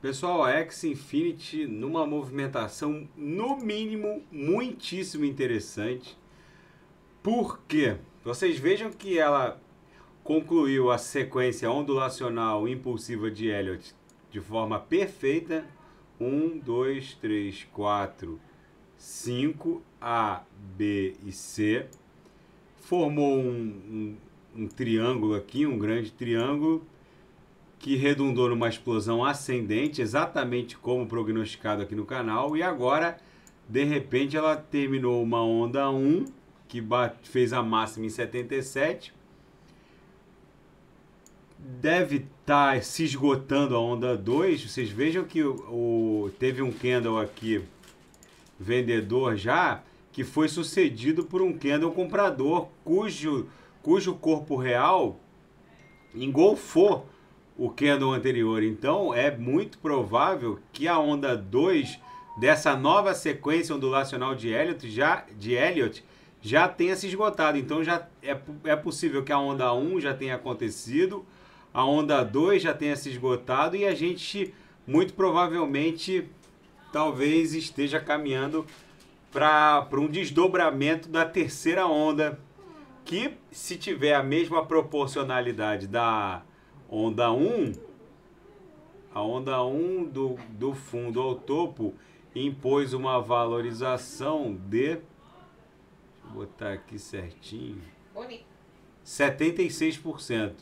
Pessoal, a X Infinity numa movimentação no mínimo muitíssimo interessante. Por quê? Vocês vejam que ela concluiu a sequência ondulacional impulsiva de Elliot de forma perfeita. 1, 2, 3, 4, 5, A, B e C. Formou um, um, um triângulo aqui, um grande triângulo que redundou numa explosão ascendente, exatamente como prognosticado aqui no canal, e agora, de repente, ela terminou uma onda 1, que fez a máxima em 77. Deve estar tá se esgotando a onda 2. Vocês vejam que o, o, teve um candle aqui vendedor já, que foi sucedido por um candle comprador, cujo, cujo corpo real engolfou o candle anterior. Então é muito provável que a onda 2 dessa nova sequência ondulacional de Elliot já, de Elliot já tenha se esgotado. Então já é, é possível que a onda 1 um já tenha acontecido, a onda 2 já tenha se esgotado e a gente muito provavelmente talvez esteja caminhando para um desdobramento da terceira onda, que se tiver a mesma proporcionalidade da Onda 1, a onda 1 do, do fundo ao topo impôs uma valorização de. Deixa eu botar aqui certinho. Bonito. 76%.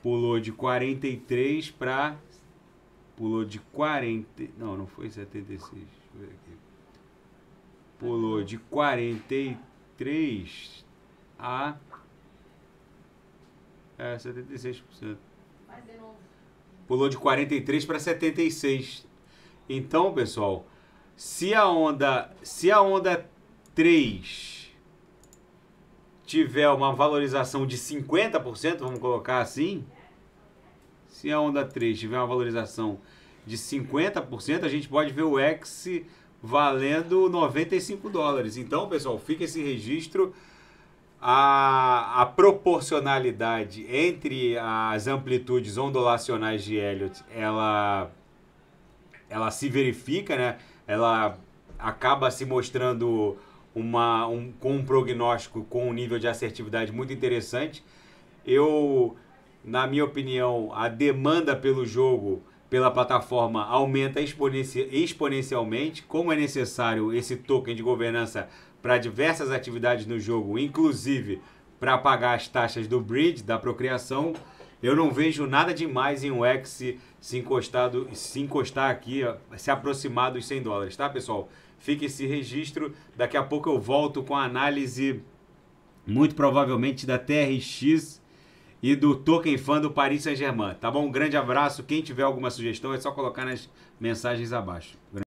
Pulou de 43 para pulou de 40, não, não foi 76, deixa eu ver aqui. Pulou de 43 a é, 76%. Pulou de 43 para 76. Então, pessoal, se a onda, se a onda 3 tiver uma valorização de 50%, vamos colocar assim, se a onda 3 tiver uma valorização de 50%, a gente pode ver o X valendo 95 dólares. Então, pessoal, fica esse registro a, a, proporcionalidade entre as amplitudes ondulacionais de Elliot, ela, ela se verifica, né? Ela acaba se mostrando uma, um, com um prognóstico com um nível de assertividade muito interessante. Eu, na minha opinião, a demanda pelo jogo pela plataforma aumenta exponencialmente, como é necessário esse token de governança para diversas atividades no jogo, inclusive para pagar as taxas do bridge, da procriação, eu não vejo nada demais em o X se, encostado, se encostar aqui, se aproximar dos 100 dólares, tá, pessoal? Fica esse registro. Daqui a pouco eu volto com a análise, muito provavelmente, da TRX e do Token Fã do Paris Saint-Germain. Tá bom? Um grande abraço. Quem tiver alguma sugestão é só colocar nas mensagens abaixo.